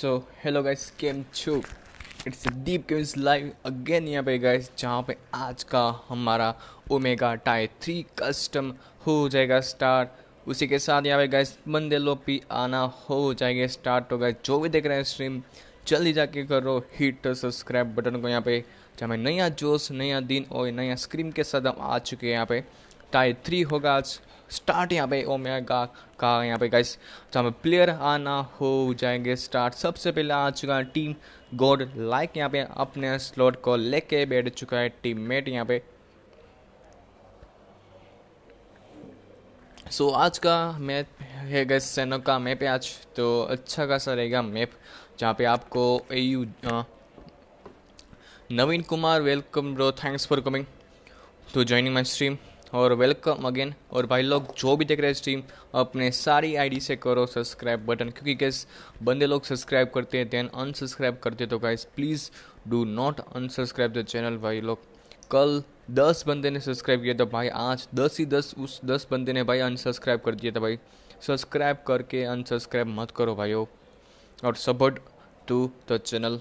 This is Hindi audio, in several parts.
सो हेलो गाइस केम छू it's Deep games live again यहाँ पे गाइस जहाँ पे आज का हमारा ओमेगा टाई थ्री कस्टम हो जाएगा स्टार उसी के साथ यहाँ पे गाइस बंदे लोपी आना हो जाएंगे स्टार्ट हो गए जो भी देख रहे हैं स्ट्रीम जल्दी जाके करो हिट सब्सक्राइब बटन को यहाँ पे जहाँ नया जोश नया दिन और नया स्क्रीम के साथ हम आ चुके हैं यहाँ पे टाई थ्री होगा आज स्टार्ट यहाँ पे ओमेगा का यहाँ पे गाइस जहाँ तो पे प्लेयर आना हो जाएंगे स्टार्ट सबसे पहले आ चुका है टीम गॉड लाइक यहाँ पे अपने स्लॉट को लेके बैठ चुका है टीम मेट यहाँ पे सो so, आज का मैप है गैस सेनो का मैप है आज तो अच्छा खासा रहेगा मैप जहाँ पे आपको A U Naveen Kumar welcome bro thanks for coming to joining my stream और वेलकम अगेन और भाई लोग जो भी देख रहे हैं स्ट्रीम अपने सारी आईडी से करो सब्सक्राइब बटन क्योंकि गैस बंदे लोग सब्सक्राइब करते हैं देन अनसब्सक्राइब करते तो guys please do not unsubscribe the channel भाई लोग कल दस बंदे ने सब्सक्राइब किया था भाई आज दस ही दस उस दस बंदे ने भाई अनसब्सक्राइब कर दिया था भाई सब्सक्राइब करके अनसब्सक्राइब मत करो भाई और support to the channel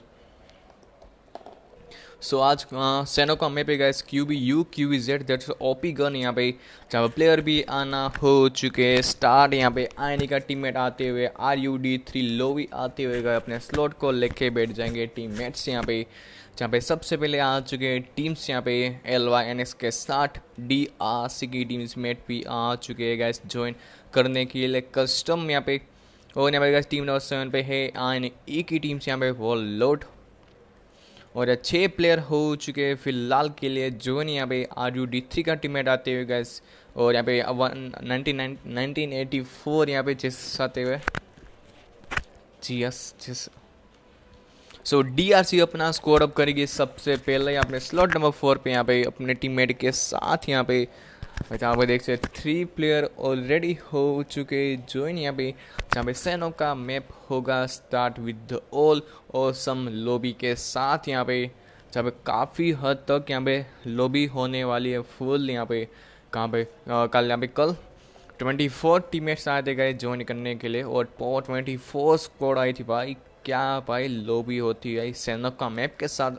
so आज सेनो का हमें पे गए Q B U Q B Z that's OP gun यहाँ पे जहाँ पे प्लेयर भी आना हो चुके स्टार्ट यहाँ पे आयनी का टीम आते हुए आर यू डी थ्री लोवी आते हुए गए अपने स्लॉट को लेके बैठ जाएंगे टीम मेट्स यहाँ पे जहाँ पे सबसे पहले आ चुके हैं टीम्स यहाँ पे एल वाई एन एस के साठ डी आर सी की टीम्स मेट भी आ चुके हैं गैस ज्वाइन करने के लिए कस्टम यहाँ पे और यहाँ पे गैस टीम नंबर सेवन पे है एन ई e की टीम्स यहाँ पे वो लोड और अच्छे प्लेयर हो चुके हैं फिलहाल के लिए जो नहीं यहाँ पे आर यू डी थ्री का टीमेट आते हुए गैस और यहाँ पे one nineteen nineteen eighty four यहाँ पे चेस आते हुए जी yes chase so D R C अपना स्कोर अप करेगी सबसे पहले यहाँ पे स्लॉट नंबर फोर पे यहाँ पे अपने टीममेट के साथ यहाँ पे जहाँ अच्छा, पे देख सकते थ्री प्लेयर ऑलरेडी हो चुके ज्वाइन यहाँ पे जहाँ पे सैनो का मैप होगा स्टार्ट विद ऑल और सम के साथ यहाँ पे जहाँ पे काफ़ी हद तक यहाँ पे लोबी होने वाली है फुल यहाँ पे कहाँ पे आ, कल यहाँ पे कल 24 फोर आए थे गए ज्वाइन करने के लिए और ट्वेंटी फोर स्कोड आई थी भाई क्या भाई लोबी होती है सैनक का मैप के साथ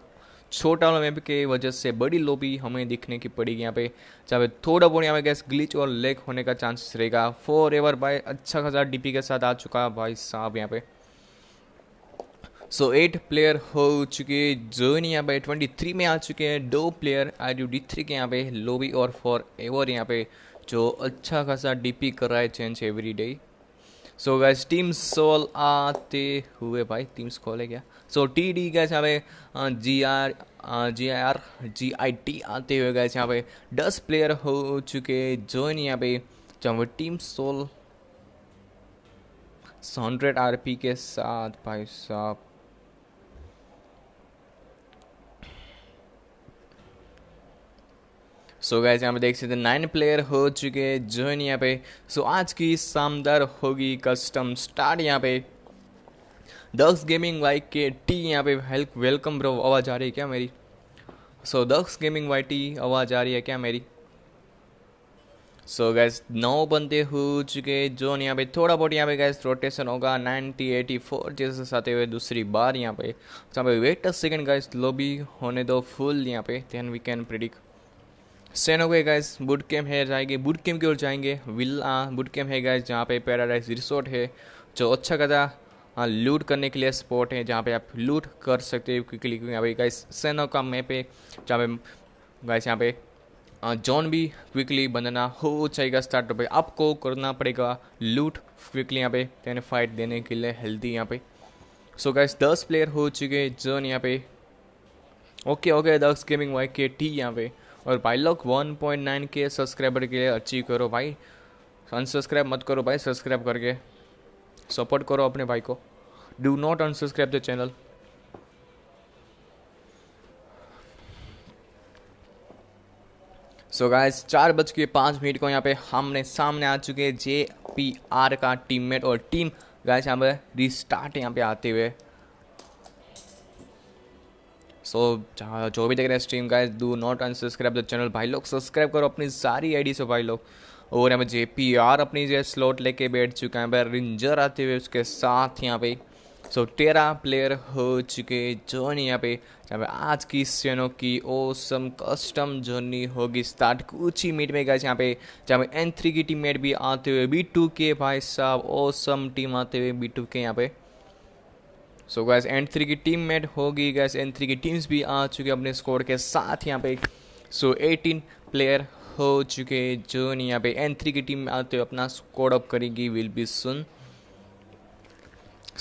छोटा मैप की वजह से बड़ी लोबी हमें दिखने की पड़ेगी यहाँ पे जहाँ पे थोड़ा बहुत यहाँ पे गैस ग्लिच और लेक होने का चांसेस रहेगा फोर एवर भाई अच्छा खासा डीपी के साथ आ चुका भाई साहब यहाँ पे सो एट प्लेयर हो चुके जो नहीं यहाँ पे ट्वेंटी थ्री में आ चुके हैं दो player I U D three के यहाँ पे लोबी और फॉर एवर यहाँ पे जो अच्छा खासा डीपी कर रहा है change every day so guys team soul आते हुए भाई टीम्स खोले क्या सो टी डी गैस यहाँ पे G R G I R G I T आते हुए गैस यहाँ पे दस प्लेयर हो चुके जॉइन यहाँ पे जहाँ पे team soul hundred R P के साथ भाई साहब सो गैस यहाँ पे देख सकते हैं नाइन प्लेयर हो चुके हैं जॉइन यहाँ पे सो so, आज की शानदार होगी कस्टम स्टार्ट यहाँ पे Daksh gaming Y K T यहाँ पे हेल्प वेलकम ब्रो आवाज़ आ रही है क्या मेरी so so, Daksh gaming Y T आवाज़ आ रही है क्या मेरी सो so, गैस नौ बंदे हो चुके जो यहाँ पे थोड़ा बहुत यहाँ पे गैस रोटेशन होगा नाइनटी एटी फोर जैसे साथे हुए दूसरी बार यहाँ पे वेट अ सेकेंड गैस लो भी होने दो फुल यहाँ पे देन वी कैन प्रिडिक्ट सैन हो गए गाइस बुट कैम्प है जाएंगे बुट कैम्प की ओर जाएंगे विल्ला बुट कैम्प है गैस जहाँ पे पैराडाइज रिसोर्ट है जो अच्छा खासा लूट हाँ, करने के लिए स्पॉट है जहाँ पे आप लूट कर सकते हो क्योंकि यहाँ पे गाइस सैनो का मैप है जहाँ पे गाइस यहाँ पे जॉन हाँ, भी क्विकली बनना हो जाएगा स्टार्ट तो पे आपको करना पड़ेगा लूट क्विकली यहाँ पे यानी फाइट देने के लिए हेल्दी यहाँ पे सो so गाइस दस प्लेयर हो चुके जॉन यहाँ पे ओके ओके दस गेमिंग वाई के टी यहाँ पे और भाई लोग one point nine K subscriber के लिए अचीव करो भाई अनसब्सक्राइब मत करो भाई सब्सक्राइब करके सपोर्ट करो अपने भाई को do not unsubscribe the channel so guys चार बज के पाँच मिनट को यहाँ पे हमने सामने आ चुके जे पी आर का टीममेट और टीम गाइस यहाँ पे रिस्टार्ट यहाँ पे आते हुए सो जो भी देख रहे हैं स्ट्रीम का do not unsubscribe the channel भाई लोग सब्सक्राइब करो अपनी सारी आई से भाई लोग और यहाँ पर जे पी आर अपनी जो स्लॉट लेके बैठ चुके हैं भाई रिंजर आते हुए उसके साथ यहाँ पे सो तेरह प्लेयर हो चुके जर्नी यहाँ पे यहाँ पे आज की सेनो की ओसम कस्टम जर्नी होगी स्टार्ट कुछ ही मिनट में गए यहाँ पे जहाँ पे एन थ्री की टीम मेट भी आते हुए बी टू के भाई साहब ओसम टीम आते हुए बी टू के यहाँ पे सो गैस एन थ्री की टीम मेट होगी गैस एन थ्री की टीम्स भी आ चुके अपने स्कोर के साथ यहाँ पे सो एटीन प्लेयर हो चुके जो नहीं यहाँ पे एन थ्री की टीम में आते हुए अपना स्कोर अप करेगी विल बी सुन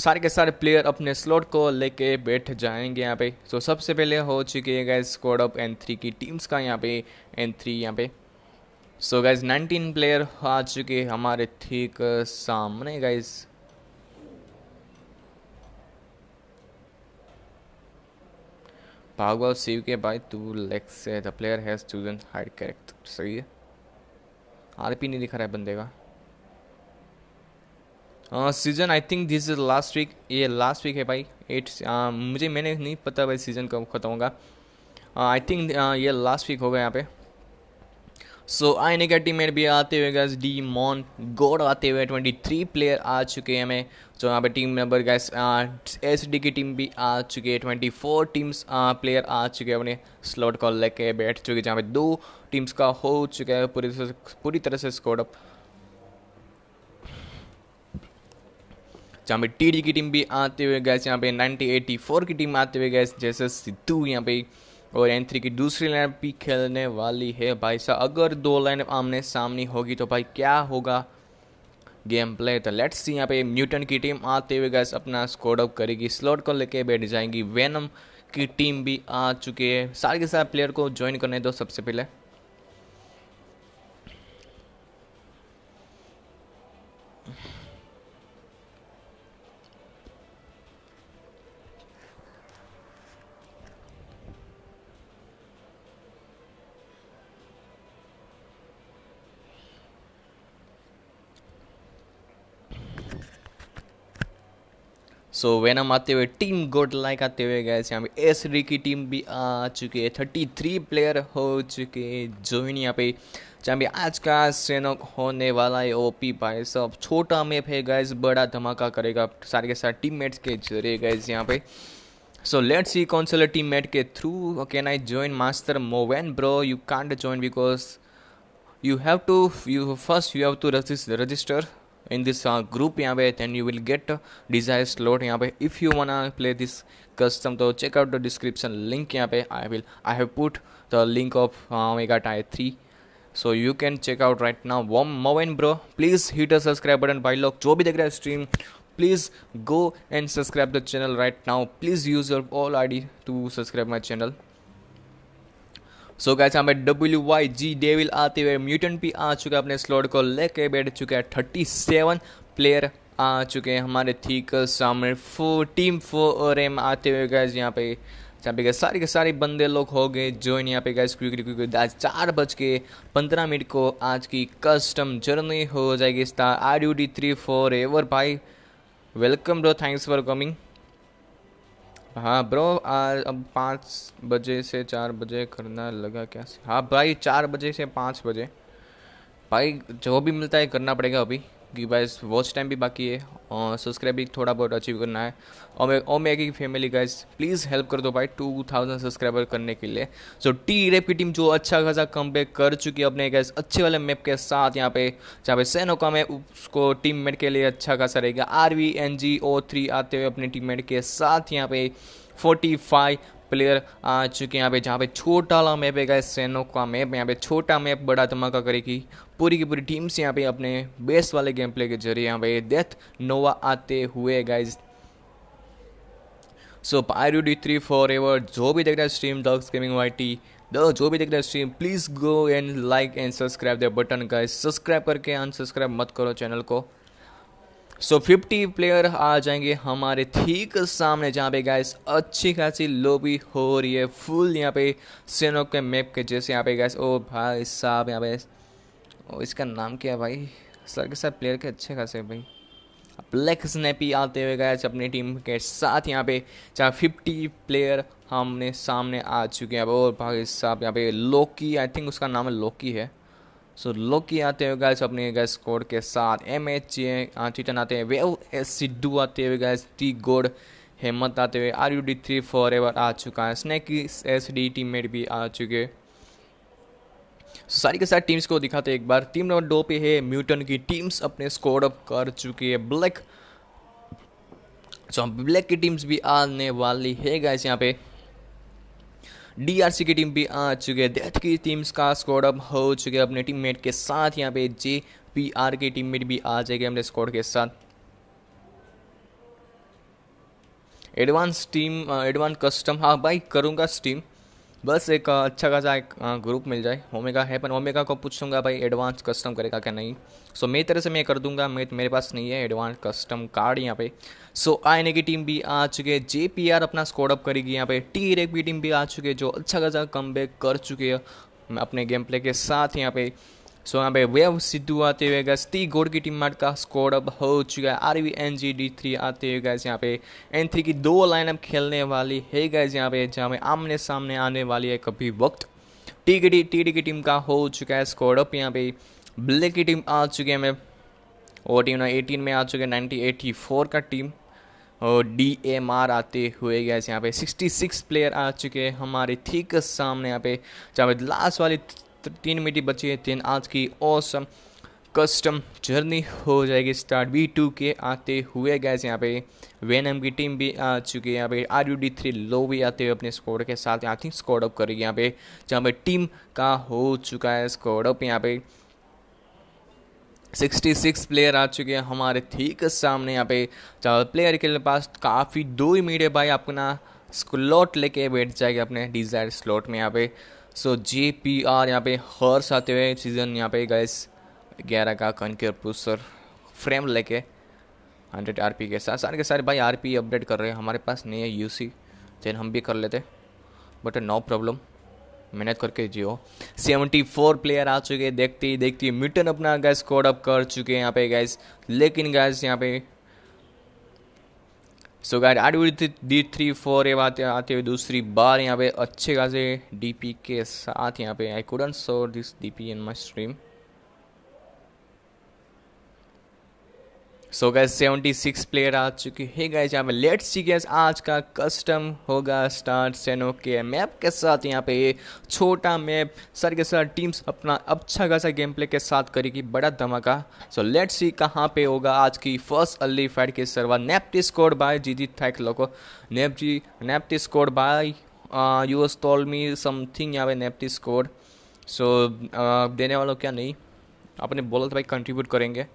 सारे के सारे प्लेयर अपने स्लॉट को लेके बैठ जाएंगे यहाँ पे सो so, सबसे पहले हो चुके हैं guys score up N three की टीम्स का यहाँ पे एन थ्री यहाँ पे सो गैस नाइनटीन प्लेयर आ चुके हमारे ठीक सामने गैस Powerball save किया by टू लेक्स से the player has chosen hide character सही है पी नहीं दिखा रहा है बंदे का season I think this is last week ये लास्ट वीक है भाई एट uh, हाँ, मुझे मैंने नहीं पता भाई सीजन कब खत्म होगा आई हाँ, थिंक हाँ, ये लास्ट वीक होगा यहाँ पे सो so, आईने का में भी आते हुए गैस डी मॉन गोड आते हुए ट्वेंटी थ्री प्लेयर आ चुके हैं हमें जो यहाँ पे team member guys S D की टीम भी आ चुकी है ट्वेंटी फोर टीम्स प्लेयर आ चुके हैं अपने स्लॉट कॉल लेके बैठ चुके हैं जहाँ पे दो टीम्स का हो चुका है पूरी पूरी तरह से स्कोर अप जहाँ पे टी डी की टीम भी आते हुए गैस यहाँ पे नाइनटी एटी फोर की टीम आते हुए गैस जैसे सिद्धू यहाँ पे और एंट्री की दूसरी लाइन भी खेलने वाली है भाई साहब अगर दो लाइन आमने सामने होगी तो भाई क्या होगा गेम प्ले तो लेट्स सी यहाँ पे न्यूटन की टीम आते हुए गैस अपना स्कोर अप करेगी स्लॉट को लेके बैठ जाएंगी वेनम की टीम भी आ चुकी है सारे के सारे प्लेयर को ज्वाइन करने दो सबसे पहले सो वैन हम आते हुए टीम गोड लाइक आते हुए गए यहाँ पे एस री की टीम भी आ चुकी है थर्टी थ्री प्लेयर हो चुके जो भी नहीं यहाँ पे जहाँ भी आज का सेनक होने वाला है ओपी भाई सब छोटा मेप है गैस बड़ा धमाका करेगा सारे के साथ टीम मेट्स के जरिए गैस यहाँ पे सो लेट सी कौन से टीम मेट के through can I join master मोवेन bro you can't join because you have to you first you have to register in this uh, group yeah, then you will get desired slot yeah, if you wanna play this custom though check out the description link yeah, i will i have put the link of uh, omega tie 3 so you can check out right now Warm, moment bro please hit the subscribe button by lock joby the stream please go and subscribe the channel right now please use your all id to subscribe my channel so guys हमें डब्ल्यू वाई जी डेविल आते हुए म्यूटेंट भी आ चुका है अपने स्लॉट को लेके बैठ चुके हैं थर्टी सेवन प्लेयर आ चुके हैं हमारे ठीक सामने फोर टीम फोर एम आते हुए गैस यहाँ पे यहाँ पे सारे के सारे बंदे लोग हो गए ज्वाइन यहाँ पे गैस क्योंकि क्योंकि आज चार बज के पंद्रह मिनट को आज की कस्टम जर्नी हो जाएगी star R U D three forever भाई welcome bro thanks for coming हाँ ब्रो अब पाँच बजे से चार बजे करना लगा क्या हाँ भाई चार बजे से पाँच बजे भाई जो भी मिलता है करना पड़ेगा अभी क्योंकि बस वॉच टाइम भी बाकी है और सब्सक्राइब भी थोड़ा बहुत अचीव करना है और मैं और मेरी की फैमिली गाइज प्लीज़ हेल्प कर दो भाई टू थाउजेंड सब्सक्राइबर करने के लिए सो टी रेप की टीम जो अच्छा खासा कम कर चुकी है अपने गैस अच्छे वाले मैप के साथ यहाँ पे जहाँ पे सैनोकाम है उसको टीम मेट के लिए अच्छा खासा रहेगा R V N G O three आते हुए अपने टीम मेट के साथ यहाँ पे फोर्टी फाइव प्लेयर आ चुके हैं यहाँ पे जहाँ पे छोटा ला मैप है सेनो का मैप यहाँ पे छोटा मैप बड़ा धमाका करेगी पूरी की पूरी टीम से यहाँ पे अपने बेस्ट वाले गेम प्ले के जरिए यहाँ पे डेथ नोवा आते हुए गाइज सो पायरू डी थ्री फॉर एवर जो भी देख रहे हैं stream dogs gaming Y T दो जो भी देख रहे हैं stream please go and like and subscribe the button का सब्सक्राइब करके अनसब्सक्राइब मत करो चैनल को सो फिफ्टी प्लेयर आ जाएंगे हमारे ठीक सामने जहाँ पे गैस अच्छी खासी लोबी हो रही है फुल यहाँ पे सेनो के मैप के जैसे यहाँ पे गैस ओ भाई साहब यहाँ पे ओ इसका नाम क्या भाई सर के साथ प्लेयर के अच्छे खासे भाई ब्लैक स्नैपी आते हुए गैस अपनी टीम के साथ यहाँ पे जहाँ फिफ्टी प्लेयर हमने सामने आ चुके हैं और भाई साहब यहाँ पे लोकी आई थिंक उसका नाम लोकी है सो लोकी आते हुए गैस अपने गैस स्कोर के साथ एम एच चिटन आते हैं वेव सिद्धू आते हुए गैस टी गोड हेमंत आते हुए R U D three forever आ चुका है snake S D teammate भी आ चुके so, सारी के साथ टीम्स को दिखाते एक बार टीम नंबर दो पे है म्यूटन की टीम्स अपने स्कोर अप कर चुकी है ब्लैक सो so, ब्लैक की टीम्स भी आने वाली है गाइस यहाँ पे डीआरसी की टीम भी आ चुकी है डेथ की टीम्स का स्कोर अब हो चुके है अपने टीममेट के साथ यहाँ पे जे पी आर की टीममेट भी आ जाएगी अपने स्कोर के साथ एडवांस टीम एडवांस कस्टम हाँ भाई करूँगा स्टीम बस एक अच्छा खासा एक ग्रुप मिल जाए ओमेगा है पर ओमेगा को पूछूंगा भाई एडवांस कस्टम करेगा क्या नहीं सो so, मेरी तरह से मैं कर दूंगा मैं मेरे पास नहीं है एडवांस कस्टम कार्ड यहाँ पे सो आईने की टीम भी आ चुकी है जे पी आर अपना स्कोर अप करेगी यहाँ पे टी रेक भी टीम भी आ चुकी है जो अच्छा खासा कम कर चुकी है अपने गेम प्ले के साथ यहाँ पे सो यहाँ पे वेव सिद्धू आते हुए गैस ती गोड की टीम का स्कोर अब हो चुका है R V N G D three आते हुए गैस यहाँ पे एन थ्री की दो लाइनअप खेलने वाली है गैस यहाँ पे जहाँ पे आमने सामने आने वाली है कभी वक्त टी की टी डी की टीम का हो चुका है स्कोर अब यहाँ पे ब्लैक की टीम आ चुकी है हमें और टीम एटीन में आ चुके हैं नाइनटी एटी फोर का टीम और डी एम आर आते हुए गए यहाँ पे सिक्सटी सिक्स प्लेयर आ चुके हैं हमारे ठीक सामने यहाँ पे जहाँ पे लास्ट वाली तीन मिनट बचे हैं तीन आज की औसम कस्टम जर्नी हो जाएगी स्टार्ट बी टू के आते हुए गैस यहाँ पे वेनम की टीम भी आ चुकी है यहाँ पे आर यू डी थ्री लो भी आते हुए अपने स्कोर के साथ आई थिंक स्कोर अप करेगी यहाँ पे जहाँ पे टीम का हो चुका है स्कोर अप यहाँ पे 66 प्लेयर आ चुके हैं हमारे ठीक सामने यहाँ पे चार प्लेयर के पास काफ़ी दो ही मीडिया भाई अपना स्लॉट लेके बैठ जाएगा अपने डिज़ायर स्लॉट में यहाँ पे सो जे पी आर यहाँ पे हर्स आते हुए सीज़न यहाँ पे गैस ग्यारह का कनकर प्रोसर फ्रेम लेके हंड्रेड आर पी के साथ सारे के सारे भाई आर पी अपडेट कर रहे हैं हमारे पास नहीं है यू सी देन हम भी कर लेते बट नो प्रॉब्लम मेहनत करके जियो सेवेंटी फोर प्लेयर आ चुके देखते ही देखते ही म्यूटन अपना गैस कोड अप कर चुके हैं यहाँ पे गैस लेकिन गैस यहाँ पे सो so गाइड आठ विद डी थ्री फोर ये बातें आते हुए दूसरी बार यहाँ पे अच्छे खासे डी पी के साथ यहाँ पे I couldn't so this P in my stream so guys seventy six player आ चुके है गैस यहाँ पे लेट सी गैस आज का कस्टम होगा स्टार्ट सेनो के मैप के साथ यहाँ पे छोटा मैप सर के साथ टीम्स अपना अच्छा खासा गेम प्ले के साथ करेगी बड़ा धमाका सो लेट सी कहाँ पे होगा आज की फर्स्ट अली फाइट के सर्वर नेपटी score by G G thank Loco नेप जी नेपटी score by U S tell me something यहाँ पे नेपटी स्कोर सो देने वालों क्या नहीं आपने बोला था भाई कंट्रीब्यूट करेंगे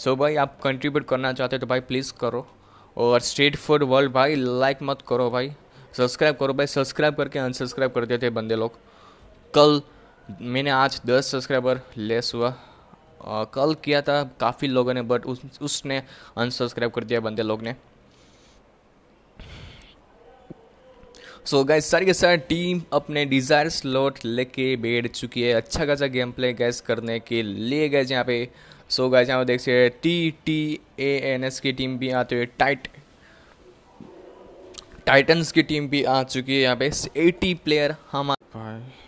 सो so भाई आप कंट्रीब्यूट करना चाहते हो तो भाई प्लीज़ करो और स्ट्रीट फूड वर्ल्ड भाई लाइक मत करो भाई सब्सक्राइब करो भाई सब्सक्राइब करके अनसब्सक्राइब कर देते बंदे लोग कल मैंने आज दस सब्सक्राइबर लेस हुआ आ, कल किया था काफ़ी लोगों ने बट उस, उसने अनसब्सक्राइब कर दिया बंदे लोग ने सो गैस सारी के सारी टीम अपने डिज़ायर स्लॉट लेके बैठ चुकी है अच्छा खासा गेम प्ले गैस करने के लिए गए यहाँ पे सो गाइस यहाँ पर देखिए T T A N S की टीम भी आते हुए टाइट टाइटन्स की टीम भी आ चुकी है यहाँ पे एटी प्लेयर हमारे